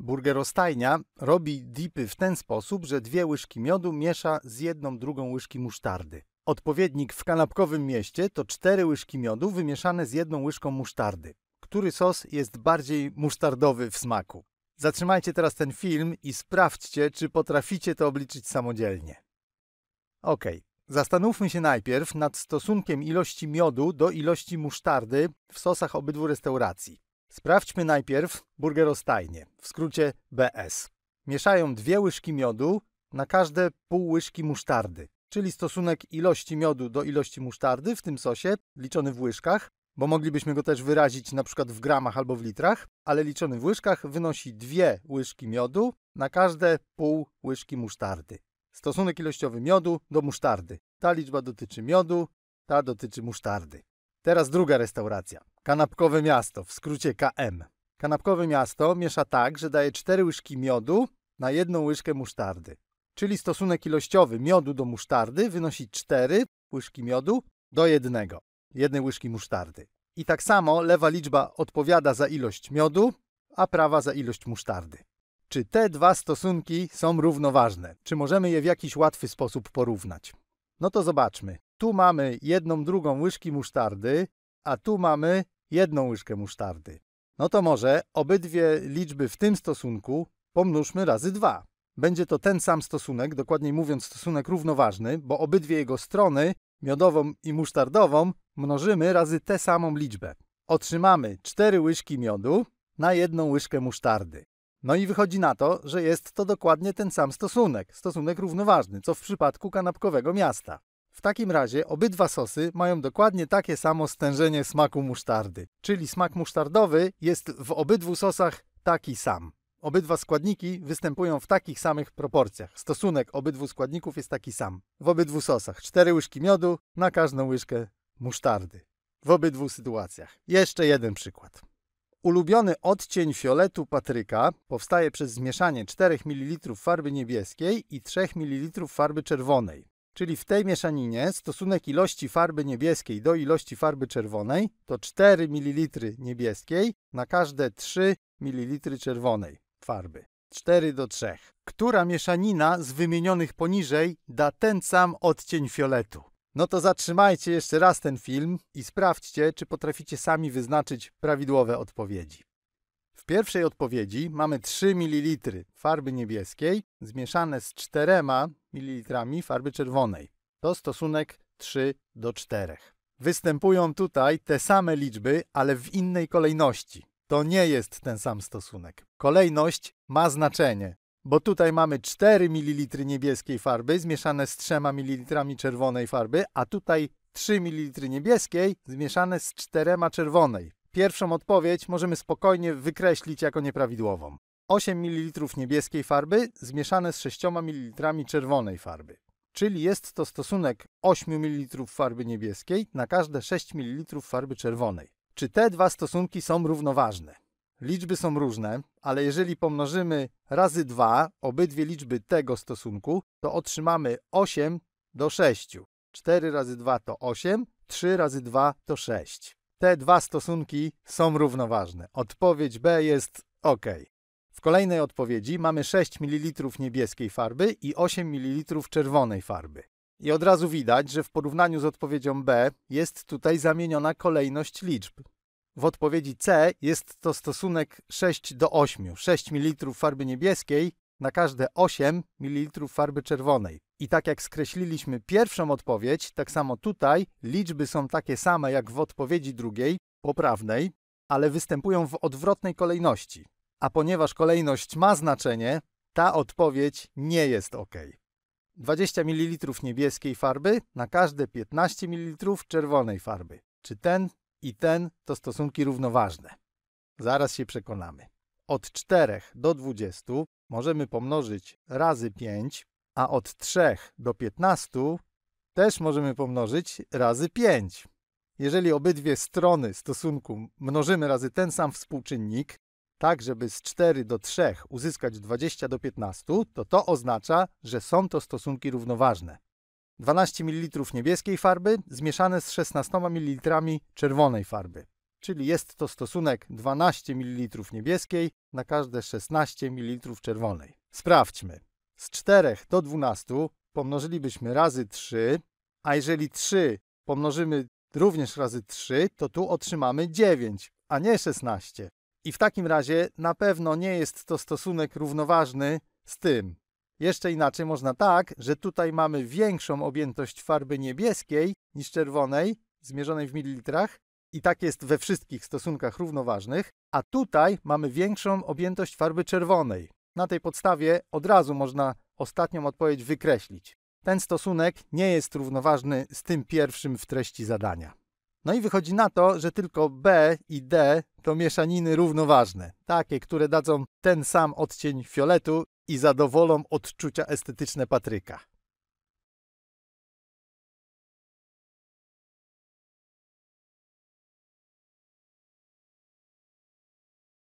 Burgerostajnia robi dipy w ten sposób, że dwie łyżki miodu miesza z jedną drugą łyżki musztardy. Odpowiednik w kanapkowym mieście to cztery łyżki miodu wymieszane z jedną łyżką musztardy. Który sos jest bardziej musztardowy w smaku? Zatrzymajcie teraz ten film i sprawdźcie, czy potraficie to obliczyć samodzielnie. Ok, zastanówmy się najpierw nad stosunkiem ilości miodu do ilości musztardy w sosach obydwu restauracji. Sprawdźmy najpierw burgerostajnie, w skrócie BS. Mieszają dwie łyżki miodu na każde pół łyżki musztardy, czyli stosunek ilości miodu do ilości musztardy w tym sosie, liczony w łyżkach, bo moglibyśmy go też wyrazić na przykład w gramach albo w litrach, ale liczony w łyżkach wynosi dwie łyżki miodu na każde pół łyżki musztardy. Stosunek ilościowy miodu do musztardy. Ta liczba dotyczy miodu, ta dotyczy musztardy. Teraz druga restauracja. Kanapkowe miasto, w skrócie KM. Kanapkowe miasto miesza tak, że daje 4 łyżki miodu na jedną łyżkę musztardy. Czyli stosunek ilościowy miodu do musztardy wynosi 4 łyżki miodu do jednego, jednej łyżki musztardy. I tak samo lewa liczba odpowiada za ilość miodu, a prawa za ilość musztardy. Czy te dwa stosunki są równoważne? Czy możemy je w jakiś łatwy sposób porównać? No to zobaczmy tu mamy jedną drugą łyżki musztardy, a tu mamy jedną łyżkę musztardy. No to może obydwie liczby w tym stosunku pomnóżmy razy dwa. Będzie to ten sam stosunek, dokładniej mówiąc stosunek równoważny, bo obydwie jego strony, miodową i musztardową, mnożymy razy tę samą liczbę. Otrzymamy cztery łyżki miodu na jedną łyżkę musztardy. No i wychodzi na to, że jest to dokładnie ten sam stosunek, stosunek równoważny, co w przypadku kanapkowego miasta. W takim razie obydwa sosy mają dokładnie takie samo stężenie smaku musztardy, czyli smak musztardowy jest w obydwu sosach taki sam. Obydwa składniki występują w takich samych proporcjach. Stosunek obydwu składników jest taki sam. W obydwu sosach 4 łyżki miodu na każdą łyżkę musztardy. W obydwu sytuacjach. Jeszcze jeden przykład. Ulubiony odcień fioletu Patryka powstaje przez zmieszanie 4 ml farby niebieskiej i 3 ml farby czerwonej. Czyli w tej mieszaninie stosunek ilości farby niebieskiej do ilości farby czerwonej to 4 ml niebieskiej na każde 3 ml czerwonej farby. 4 do 3. Która mieszanina z wymienionych poniżej da ten sam odcień fioletu? No to zatrzymajcie jeszcze raz ten film i sprawdźcie, czy potraficie sami wyznaczyć prawidłowe odpowiedzi. W pierwszej odpowiedzi mamy 3 ml farby niebieskiej zmieszane z 4 ml farby czerwonej. To stosunek 3 do 4. Występują tutaj te same liczby, ale w innej kolejności. To nie jest ten sam stosunek. Kolejność ma znaczenie, bo tutaj mamy 4 ml niebieskiej farby zmieszane z 3 ml czerwonej farby, a tutaj 3 ml niebieskiej zmieszane z 4 czerwonej. Pierwszą odpowiedź możemy spokojnie wykreślić jako nieprawidłową. 8 ml niebieskiej farby zmieszane z 6 ml czerwonej farby. Czyli jest to stosunek 8 ml farby niebieskiej na każde 6 ml farby czerwonej. Czy te dwa stosunki są równoważne? Liczby są różne, ale jeżeli pomnożymy razy 2 obydwie liczby tego stosunku, to otrzymamy 8 do 6. 4 razy 2 to 8, 3 razy 2 to 6. Te dwa stosunki są równoważne. Odpowiedź B jest OK. W kolejnej odpowiedzi mamy 6 ml niebieskiej farby i 8 ml czerwonej farby. I od razu widać, że w porównaniu z odpowiedzią B jest tutaj zamieniona kolejność liczb. W odpowiedzi C jest to stosunek 6 do 8. 6 ml farby niebieskiej na każde 8 ml farby czerwonej. I tak jak skreśliliśmy pierwszą odpowiedź, tak samo tutaj liczby są takie same jak w odpowiedzi drugiej, poprawnej, ale występują w odwrotnej kolejności. A ponieważ kolejność ma znaczenie, ta odpowiedź nie jest ok. 20 ml niebieskiej farby na każde 15 ml czerwonej farby. Czy ten i ten to stosunki równoważne? Zaraz się przekonamy od 4 do 20 możemy pomnożyć razy 5, a od 3 do 15 też możemy pomnożyć razy 5. Jeżeli obydwie strony stosunku mnożymy razy ten sam współczynnik, tak żeby z 4 do 3 uzyskać 20 do 15, to to oznacza, że są to stosunki równoważne. 12 ml niebieskiej farby zmieszane z 16 ml czerwonej farby czyli jest to stosunek 12 ml niebieskiej na każde 16 ml czerwonej. Sprawdźmy. Z 4 do 12 pomnożylibyśmy razy 3, a jeżeli 3 pomnożymy również razy 3, to tu otrzymamy 9, a nie 16. I w takim razie na pewno nie jest to stosunek równoważny z tym. Jeszcze inaczej można tak, że tutaj mamy większą objętość farby niebieskiej niż czerwonej, zmierzonej w mililitrach, i tak jest we wszystkich stosunkach równoważnych, a tutaj mamy większą objętość farby czerwonej. Na tej podstawie od razu można ostatnią odpowiedź wykreślić. Ten stosunek nie jest równoważny z tym pierwszym w treści zadania. No i wychodzi na to, że tylko B i D to mieszaniny równoważne, takie, które dadzą ten sam odcień fioletu i zadowolą odczucia estetyczne Patryka.